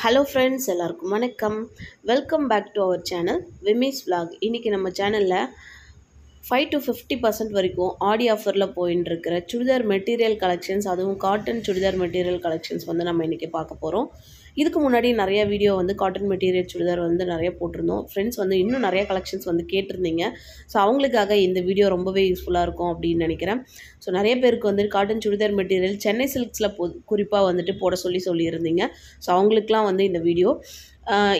hello friends எல்லாருக்கும் வணக்கம் welcome back to our channel விமிஸ் விலாக் இன்றைக்கி நம்ம சேனலில் ஃபைவ் டு ஃபிஃப்டி பர்சன்ட் வரைக்கும் ஆடி ஆஃபரில் போயின்னு இருக்கிற சுடிதார் மெட்டீரியல் கலெக்ஷன்ஸ் அதுவும் காட்டன் சுடிதார் மெட்டீரியல் கலெக்ஷன்ஸ் வந்து நம்ம இன்றைக்கி பார்க்க போகிறோம் இதுக்கு முன்னாடி நிறைய வீடியோ வந்து காட்டன் மெட்டீரியல் சுடிதார் வந்து நிறைய போட்டிருந்தோம் ஃப்ரெண்ட்ஸ் வந்து இன்னும் நிறைய கலெக்ஷன்ஸ் வந்து கேட்டிருந்தீங்க ஸோ அவங்களுக்காக இந்த வீடியோ ரொம்பவே யூஸ்ஃபுல்லாக இருக்கும் அப்படின்னு நினைக்கிறேன் ஸோ நிறைய பேருக்கு வந்து காட்டன் சுடிதார் மெட்டீரியல் சென்னை சில்க்ஸில் குறிப்பாக வந்துட்டு போட சொல்லி சொல்லியிருந்தீங்க ஸோ அவங்களுக்குலாம் வந்து இந்த வீடியோ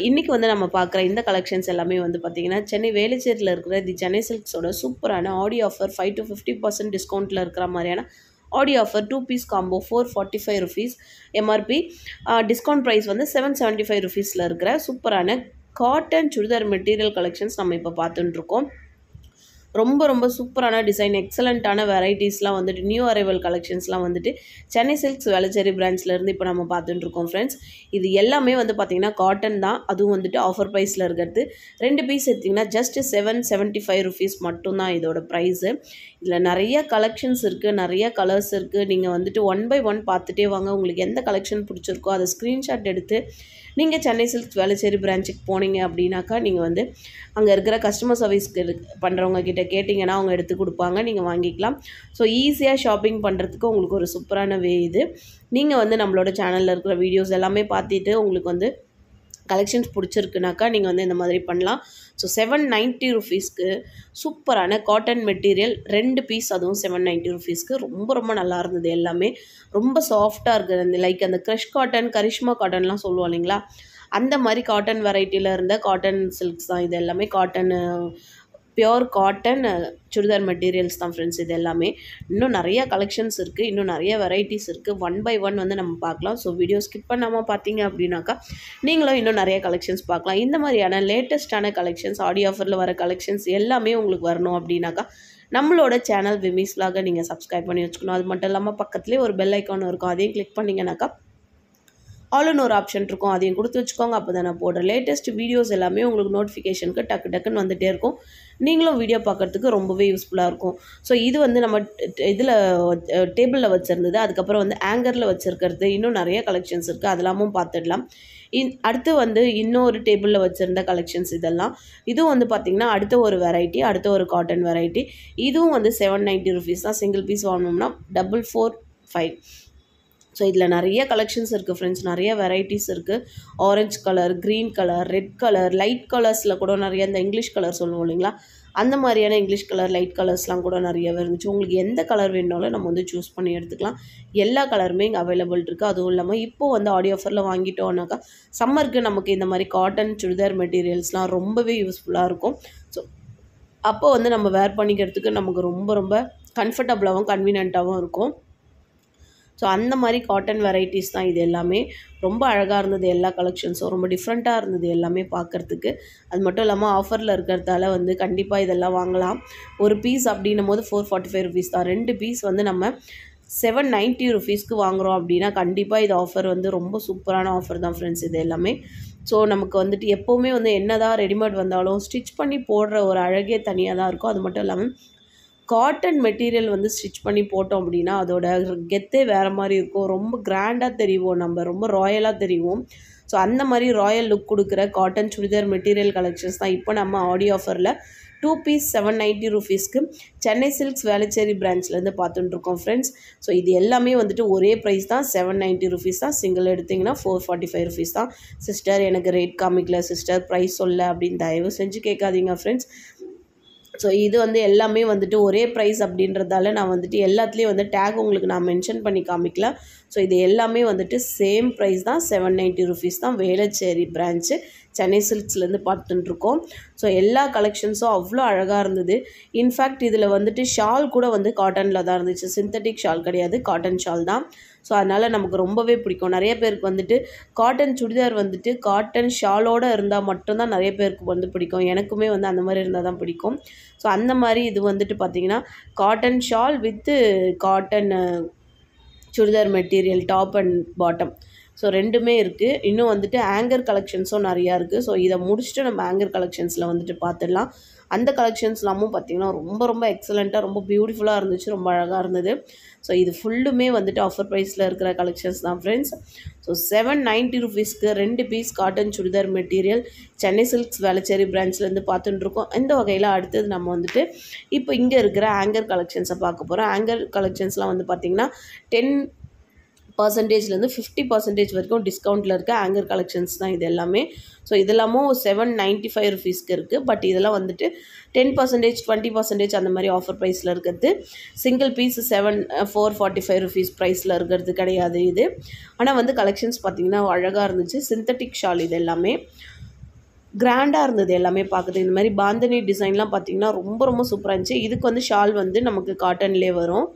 இன்றைக்கி வந்து நம்ம பார்க்குற இந்த கலெக்ஷன்ஸ் எல்லாமே வந்து பார்த்திங்கன்னா சென்னை வேலைச்சேரியில் இருக்கிற தி சென்னை சில்க்ஸோட சூப்பரான Aadi offer five to fifty percent டிஸ்கவுண்ட்டில் இருக்கிற மாதிரியான Aadi offer two piece combo four forty five rupees MRP discount price வந்து செவன் செவன்ட்டி ஃபைவ் ருபீஸில் இருக்கிற சூப்பரான காட்டன் சுடிதார் மெட்டீரியல் கலெக்ஷன்ஸ் நம்ம இப்போ பார்த்துட்டுருக்கோம் ரொம்ப ரொம்ப சூப்பரான டிசைன் எக்ஸலண்ட்டான வெரைட்டிஸ்லாம் வந்துட்டு நியூ அரைவல் கலெக்ஷன்ஸ்லாம் வந்துட்டு சென்னை சில்க்ஸ் வேளச்சேரி பிரான்ச்லேருந்து இப்போ நம்ம பார்த்துட்டுருக்கோம் ஃப்ரெண்ட்ஸ் இது எல்லாமே வந்து பார்த்திங்கன்னா காட்டன் தான் அதுவும் வந்துட்டு ஆஃபர் ப்ரைஸில் இருக்கிறது ரெண்டு பீஸ் எடுத்திங்கன்னா just seven seventy five rupees மட்டும்தான் இதோட ப்ரைஸு இதில் நிறைய கலெக்ஷன்ஸ் இருக்குது நிறைய கலர்ஸ் இருக்குது நீங்கள் வந்துட்டு ஒன் பை ஒன் பார்த்துட்டே வாங்க உங்களுக்கு எந்த கலெக்ஷன் பிடிச்சிருக்கோ அதை ஸ்க்ரீன்ஷாட் எடுத்து நீங்கள் சென்னை சில்க்ஸ் வேலைச்சேரி பிரான்ச்சுக்கு போனீங்க அப்படின்னாக்கா நீங்கள் வந்து அங்கே இருக்கிற கஸ்டமர் சர்வீஸ்க்கு பண்ணுறவங்க கிட்ட கேட்டிங்கன்னா அவங்க எடுத்து கொடுப்பாங்க நீங்கள் வாங்கிக்கலாம் ஸோ ஈஸியாக ஷாப்பிங் பண்ணுறதுக்கு உங்களுக்கு ஒரு சூப்பரான வே இது நீங்கள் வந்து நம்மளோட சேனலில் இருக்கிற வீடியோஸ் எல்லாமே பார்த்துட்டு உங்களுக்கு வந்து கலெக்ஷன்ஸ் பிடிச்சிருக்குனாக்கா நீங்கள் வந்து இந்த மாதிரி பண்ணலாம் ஸோ செவன் நைன்ட்டி ருபீஸ்க்கு சூப்பரான காட்டன் மெட்டீரியல் ரெண்டு பீஸ் அதுவும் செவன் நைன்ட்டி ருபீஸ்க்கு ரொம்ப ரொம்ப நல்லா இருந்தது எல்லாமே ரொம்ப சாஃப்டாக இருக்குது அந்த லைக் அந்த க்ரஷ் காட்டன் கரிஷ்மா காட்டன்லாம் சொல்லுவோம் இல்லைங்களா அந்த மாதிரி காட்டன் வெரைட்டியில் இருந்த காட்டன் சில்க்ஸ் தான் இது எல்லாமே cotton pure cotton uh, churidar materials தான் ஃப்ரெண்ட்ஸ் இது எல்லாமே இன்னும் நிறைய கலெக்ஷன்ஸ் இருக்குது இன்னும் நிறைய வெரைட்டிஸ் இருக்குது ஒன் பை ஒன் வந்து நம்ம பார்க்கலாம் ஸோ வீடியோ ஸ்கிப் பண்ணாமல் பார்த்தீங்க அப்படின்னாக்கா நீங்களும் இன்னும் நிறைய கலெக்ஷன்ஸ் பார்க்கலாம் இந்த மாதிரியான லேட்டஸ்ட்டான கலெக்ஷன்ஸ் ஆடியோ ஆஃபரில் வர கலெக்ஷன்ஸ் எல்லாமே உங்களுக்கு வரணும் அப்படின்னாக்கா நம்மளோட சேனல் விமிஸ்லாக நீங்கள் சப்ஸ்கிரைப் பண்ணி வச்சுக்கணும் அது மட்டும் இல்லாமல் பக்கத்துலேயே ஒரு பெல் ஐக்கான் இருக்கும் அதையும் கிளிக் பண்ணிங்கனாக்கா ஆல்னு ஒரு ஆப்ஷன் இருக்கும் அதையும் கொடுத்து வச்சுக்கோங்க அப்போ தான் நான் போடுற லேட்டஸ்ட் வீடியோஸ் எல்லாமே உங்களுக்கு நோட்டிஃபிகேஷனுக்கு டக்கு டக்குன்னு வந்துகிட்டே இருக்கும் நீங்களும் வீடியோ பார்க்குறதுக்கு ரொம்பவே யூஸ்ஃபுல்லாக இருக்கும் ஸோ இது வந்து நம்ம இதில் டேபிளில் வச்சுருந்தது அதுக்கப்புறம் வந்து ஆங்கரில் வச்சுருக்கிறது இன்னும் நிறைய கலெக்ஷன்ஸ் இருக்குது அதெல்லாமும் பார்த்துடலாம் இன் அடுத்து வந்து இன்னொரு டேபிளில் வச்சுருந்த கலெக்ஷன்ஸ் இதெல்லாம் இதுவும் வந்து பார்த்திங்கன்னா அடுத்த ஒரு வெரைட்டி அடுத்த ஒரு காட்டன் வெரைட்டி இதுவும் வந்து செவன் நைன்ட்டி ருபீஸ் தான் சிங்கிள் பீஸ் வாங்கினோம்னா டபுள் ஃபோர் ஃபைவ் ஸோ இதில் நிறைய கலெக்ஷன்ஸ் இருக்குது ஃப்ரெண்ட்ஸ் நிறைய வெரைட்டிஸ் இருக்குது orange colour green colour red colour light கலர்ஸில் கூட நிறைய இந்த இங்கிலீஷ் கலர் சொல்லுவோம் இல்லைங்களா அந்த மாதிரியான இங்கிலீஷ் கலர் லைட் கலர்ஸ்லாம் கூட நிறையவே இருந்துச்சு உங்களுக்கு எந்த கலர் வேணுனாலும் நம்ம வந்து சூஸ் பண்ணி எடுத்துக்கலாம் எல்லா கலருமே இங்கே அவைலபிள் இருக்குது அதுவும் இல்லாமல் இப்போது வந்து ஆடி ஆஃபரில் வாங்கிட்டோம்னாக்கா சம்மருக்கு நமக்கு இந்த மாதிரி காட்டன் சுடிதார் மெட்டீரியல்ஸ்லாம் ரொம்பவே யூஸ்ஃபுல்லாக இருக்கும் ஸோ அப்போ வந்து நம்ம வேர் பண்ணிக்கிறதுக்கு நமக்கு ரொம்ப ரொம்ப கம்ஃபர்டபுளாகவும் கன்வீனியண்ட்டாகவும் இருக்கும் ஸோ அந்த மாதிரி காட்டன் வெரைட்டிஸ் தான் இது எல்லாமே ரொம்ப அழகாக இருந்தது எல்லா கலெக்ஷன்ஸும் ரொம்ப டிஃப்ரெண்ட்டாக இருந்தது எல்லாமே பார்க்குறதுக்கு அது மட்டும் இல்லாமல் ஆஃபரில் இருக்கிறதால வந்து கண்டிப்பாக இதெல்லாம் வாங்கலாம் ஒரு பீஸ் அப்படின்னும் போது ஃபோர் ஃபார்ட்டி ஃபைவ் ருபீஸ் தான் ரெண்டு பீஸ் வந்து நம்ம செவன் நைன்ட்டி ருபீஸ்க்கு வாங்குகிறோம் அப்படின்னா கண்டிப்பாக இது ஆஃபர் வந்து ரொம்ப சூப்பரான ஆஃபர் தான் ஃப்ரெண்ட்ஸ் இது எல்லாமே ஸோ நமக்கு வந்துட்டு எப்போவுமே வந்து என்ன தான் ரெடிமேட் வந்தாலும் ஸ்டிச் பண்ணி போடுற ஒரு அழகே தனியாக தான் இருக்கும் அது மட்டும் இல்லாமல் காட்டன் மெட்டீரியல் வந்து ஸ்டிச் பண்ணி போட்டோம் அப்படின்னா அதோட கெத்தே வேறு மாதிரி இருக்கும் ரொம்ப கிராண்டாக தெரிவோம் நம்ம ரொம்ப ராயலாக தெரிவோம் ஸோ அந்த மாதிரி ராயல் லுக் கொடுக்குற காட்டன் சுடிதார் மெட்டீரியல் கலெக்ஷன்ஸ் தான் இப்போ நம்ம ஆடியோ ஆஃபரில் டூ பீஸ் செவன் நைன்ட்டி ருபீஸ்க்கு சென்னை சில்க்ஸ் வேளச்சேரி பிரான்ச்லேருந்து பார்த்துட்டுருக்கோம் ஃப்ரெண்ட்ஸ் ஸோ இது எல்லாமே வந்துட்டு ஒரே ப்ரைஸ் தான் செவன் நைன்ட்டி ருபீஸ் தான் சிங்கிள் எடுத்திங்கன்னா ஃபோர் ஃபார்ட்டி ஃபைவ் ருபீஸ் தான் சிஸ்டர் எனக்கு ரேட் காமிக்கல சிஸ்டர் ப்ரைஸ் சொல்ல அப்படின்னு தயவு செஞ்சு கேட்காதீங்க ஃப்ரெண்ட்ஸ் ஸோ இது வந்து எல்லாமே வந்துட்டு ஒரே ப்ரைஸ் அப்படின்றதால நான் வந்துட்டு எல்லாத்துலேயும் வந்து டேக் உங்களுக்கு நான் மென்ஷன் பண்ணி காமிக்கல ஸோ இது எல்லாமே வந்துட்டு சேம் ப்ரைஸ் தான் செவன் நைன்ட்டி ருபீஸ் தான் வேளச்சேரி பிரான்ச்சு சென்னை சில்க்ஸ்லேருந்து பார்த்துட்டுருக்கோம் ஸோ எல்லா கலெக்ஷன்ஸும் அவ்வளோ அழகாக இருந்தது இன்ஃபேக்ட் இதில் வந்துட்டு ஷால் கூட வந்து காட்டனில் தான் இருந்துச்சு சிந்தட்டிக் ஷால் கிடையாது காட்டன் ஷால் தான் ஸோ அதனால் நமக்கு ரொம்பவே பிடிக்கும் நிறைய பேருக்கு வந்துட்டு காட்டன் சுடிதார் வந்துட்டு காட்டன் ஷாலோடு இருந்தால் மட்டும்தான் நிறைய பேருக்கு வந்து பிடிக்கும் எனக்குமே வந்து அந்த மாதிரி இருந்தால் தான் பிடிக்கும் ஸோ அந்த மாதிரி இது வந்துட்டு பார்த்திங்கன்னா cotton shawl with cotton churidar material top and bottom so ரெண்டுமே இருக்குது இன்னும் வந்துட்டு ஆங்கர் கலெக்ஷன்ஸும் நிறையா இருக்குது ஸோ இதை முடிச்சுட்டு நம்ம ஆங்கர் கலெக்ஷன்ஸில் வந்துட்டு பார்த்துடலாம் அந்த கலெக்ஷன்ஸ்லாமும் பார்த்தீங்கன்னா ரொம்ப ரொம்ப எக்ஸலண்ட்டாக ரொம்ப பியூட்டிஃபுல்லாக இருந்துச்சு ரொம்ப அழகாக இருந்தது ஸோ இது ஃபுல்லுமே வந்துட்டு ஆஃபர் ப்ரைஸில் இருக்கிற கலெக்ஷன்ஸ் தான் ஃப்ரெண்ட்ஸ் ஸோ செவன் நைன்ட்டி ருபீஸ்க்கு ரெண்டு piece cotton churidar material Chennai Silks Velachery பிரான்ச்லேருந்து பார்த்துட்டுருக்கோம் இந்த வகையில் அடுத்தது நம்ம வந்துட்டு இப்போ இங்கே இருக்கிற ஆங்கர் கலெக்ஷன்ஸை பார்க்க போகிறோம் ஆங்கர் கலெக்ஷன்ஸ்லாம் வந்து பார்த்திங்கன்னா டென் பர்சன்டேஜ்லேருந்து ஃபிஃப்டி பர்சன்டேஜ் வரைக்கும் டிஸ்கவுண்ட்டில் இருக்க ஆங்கர் கலெக்ஷன்ஸ் தான் இது எல்லாமே ஸோ இதெல்லாமும் செவன் நைன்ட்டி ஃபைவ் ருபீஸ்க்கு இருக்குது பட் இதெல்லாம் வந்துட்டு டென் பர்சன்டேஜ் டுவெண்ட்டி பர்சன்டேஜ் அந்த மாதிரி ஆஃபர் ப்ரைஸில் இருக்கிறது single piece seven four forty five rupees ப்ரைஸில் இருக்கிறது கிடையாது இது ஆனால் வந்து கலெக்ஷன்ஸ் பார்த்திங்கன்னா அழகாக இருந்துச்சு சிந்தட்டிக் ஷால் இது எல்லாமே கிராண்டாக இருந்தது எல்லாமே பார்க்குறது இந்த மாதிரி பாந்தனி டிசைன்லாம் பார்த்திங்கன்னா ரொம்ப ரொம்ப சூப்பராக இருந்துச்சு இதுக்கு வந்து ஷால் வந்து நமக்கு காட்டன்லேயே வரும்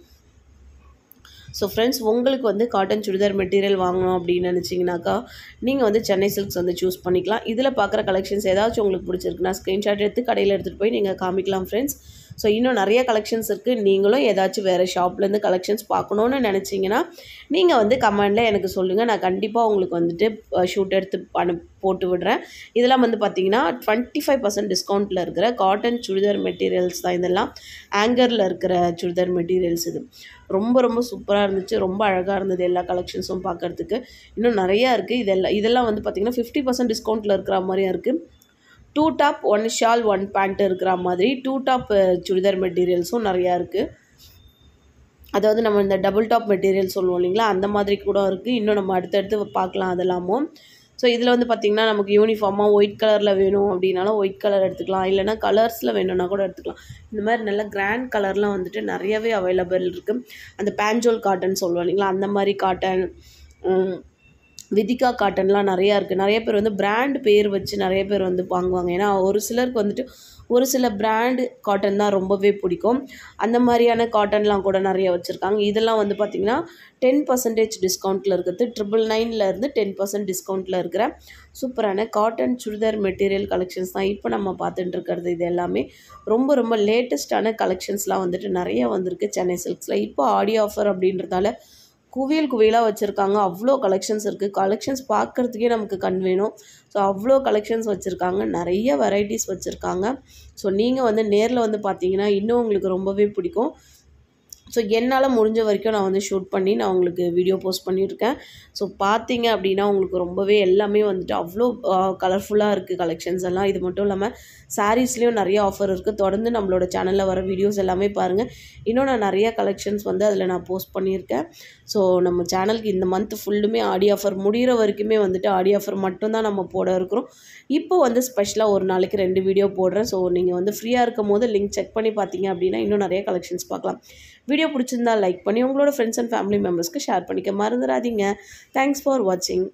ஸோ ஃப்ரெண்ட்ஸ் உங்களுக்கு வந்து காட்டன் சுடிதார் மெட்டீரியல் வாங்கணும் அப்படின்னு நினச்சிங்கனாக்கா நீங்கள் வந்து சென்னை சில்க்ஸ் வந்து சூஸ் பண்ணிக்கலாம் இதில் பார்க்குற கலெக்ஷன்ஸ் ஏதாச்சும் உங்களுக்கு பிடிச்சிருக்குன்னா ஸ்க்ரீன்ஷாட் எடுத்து கடையில் எடுத்துகிட்டு போய் நீங்கள் காமிக்கலாம் ஃப்ரெண்ட்ஸ் ஸோ இன்னும் நிறைய கலெக்ஷன்ஸ் இருக்குது நீங்களும் ஏதாச்சும் வேறு ஷாப்லேருந்து கலெக்ஷன்ஸ் பார்க்கணுன்னு நினச்சிங்கன்னா நீங்கள் வந்து கமெண்டில் எனக்கு சொல்லுங்கள் நான் கண்டிப்பாக உங்களுக்கு வந்துட்டு ஷூட் எடுத்து அனு போட்டு விடுறேன் இதெல்லாம் வந்து பார்த்திங்கன்னா டுவெண்ட்டி ஃபைவ் பர்சன்ட் டிஸ்கவுண்ட்டில் இருக்கிற காட்டன் சுடிதார் மெட்டீரியல்ஸ் தான் இதெல்லாம் ஆங்கரில் இருக்கிற சுடிதார் மெட்டீரியல்ஸ் இது ரொம்ப ரொம்ப சூப்பராக இருந்துச்சு ரொம்ப அழகாக இருந்தது எல்லா கலெக்ஷன்ஸும் பார்க்குறதுக்கு இன்னும் நிறையா இருக்குது இதெல்லாம் இதெல்லாம் வந்து பார்த்திங்கன்னா ஃபிஃப்டி பர்சன்ட் டிஸ்கவுண்ட்டில் இருக்கிற மாதிரியா இருக்குது two top one shawl one pant இருக்கிற மாதிரி டூ டாப் uh, சுடிதார் மெட்டீரியல்ஸும் நிறையா இருக்குது அதாவது நம்ம இந்த டபுள் டாப் மெட்டீரியல் சொல்லுவோம் இல்லைங்களா அந்த மாதிரி கூட இருக்குது இன்னும் நம்ம அடுத்தடுத்து பார்க்கலாம் அதெல்லாமும் ஸோ இதில் வந்து பார்த்திங்கன்னா நமக்கு யூனிஃபார்மாக ஒயிட் கலரில் வேணும் அப்படின்னாலும் ஒயிட் கலர் எடுத்துக்கலாம் இல்லைனா கலர்ஸில் வேணும்னா கூட எடுத்துக்கலாம் இந்த மாதிரி நல்ல கிராண்ட் கலர்லாம் வந்துட்டு நிறையவே அவைலபிள் இருக்குது அந்த பேஞ்சோல் காட்டன் சொல்லுவோம் இல்லைங்களா அந்த மாதிரி காட்டன் விதிகா காட்டன்லாம் நிறையா இருக்குது நிறைய பேர் வந்து பிராண்ட் பேர் வச்சு நிறைய பேர் வந்து வாங்குவாங்க ஏன்னா ஒரு சிலருக்கு வந்துட்டு ஒரு சில பிராண்டு காட்டன் தான் ரொம்பவே பிடிக்கும் அந்த மாதிரியான காட்டன்லாம் கூட நிறைய வச்சுருக்காங்க இதெல்லாம் வந்து பார்த்திங்கன்னா டென் பர்சன்டேஜ் டிஸ்கவுண்ட்டில் இருக்கிறது ட்ரிபிள் நைன்லேருந்து டென் பர்சன்ட் டிஸ்கவுண்ட்டில் இருக்கிற சூப்பரான காட்டன் சுடிதார் மெட்டீரியல் கலெக்ஷன்ஸ் தான் இப்போ நம்ம பார்த்துட்டு இருக்கிறது இது எல்லாமே ரொம்ப ரொம்ப லேட்டஸ்ட்டான கலெக்ஷன்ஸ்லாம் வந்துட்டு நிறையா வந்திருக்கு சென்னை சில்க்ஸில் இப்போ ஆடி ஆஃபர் அப்படின்றதால குவியல் குவியலாக வச்சுருக்காங்க அவ்வளோ கலெக்ஷன்ஸ் இருக்குது கலெக்ஷன்ஸ் பார்க்குறதுக்கே நமக்கு கண் வேணும் ஸோ அவ்வளோ கலெக்ஷன்ஸ் வச்சுருக்காங்க நிறைய வெரைட்டிஸ் வச்சுருக்காங்க ஸோ நீங்கள் வந்து நேரில் வந்து பார்த்தீங்கன்னா இன்னும் உங்களுக்கு ரொம்பவே பிடிக்கும் ஸோ என்னால் முடிஞ்ச வரைக்கும் நான் வந்து ஷூட் பண்ணி நான் உங்களுக்கு வீடியோ போஸ்ட் பண்ணியிருக்கேன் ஸோ பார்த்தீங்க அப்படின்னா உங்களுக்கு ரொம்பவே எல்லாமே வந்துட்டு அவ்வளோ கலர்ஃபுல்லாக இருக்குது கலெக்ஷன்ஸ் எல்லாம் இது மட்டும் இல்லாமல் சாரீஸ்லேயும் நிறைய ஆஃபர் இருக்குது தொடர்ந்து நம்மளோட சேனலில் வர வீடியோஸ் எல்லாமே பாருங்கள் இன்னும் நான் நிறைய கலெக்ஷன்ஸ் வந்து அதில் நான் போஸ்ட் பண்ணியிருக்கேன் ஸோ நம்ம சேனலுக்கு இந்த மந்த் ஃபுல்லுமே ஆடி ஆஃபர் முடிகிற வரைக்குமே வந்துட்டு ஆடி ஆஃபர் மட்டும்தான் நம்ம போட இருக்கிறோம் இப்போ வந்து ஸ்பெஷலாக ஒரு நாளைக்கு ரெண்டு வீடியோ போடுறேன் ஸோ நீங்கள் வந்து ஃப்ரீயாக இருக்கும் போது லிங்க் செக் பண்ணி பார்த்தீங்க அப்படின்னா இன்னும் நிறைய கலெக்ஷன்ஸ் பார்க்கலாம் வீடியோ பிடிச்சிருந்தா லைக் பண்ணி உங்களோட ஃப்ரெண்ட்ஸ் அண்ட் ஃபேமிலி மெம்பர்ஸ்க்கு ஷேர் பண்ணிக்க மறந்துடாதீங்க தேங்க்ஸ் ஃபார் வாட்சிங்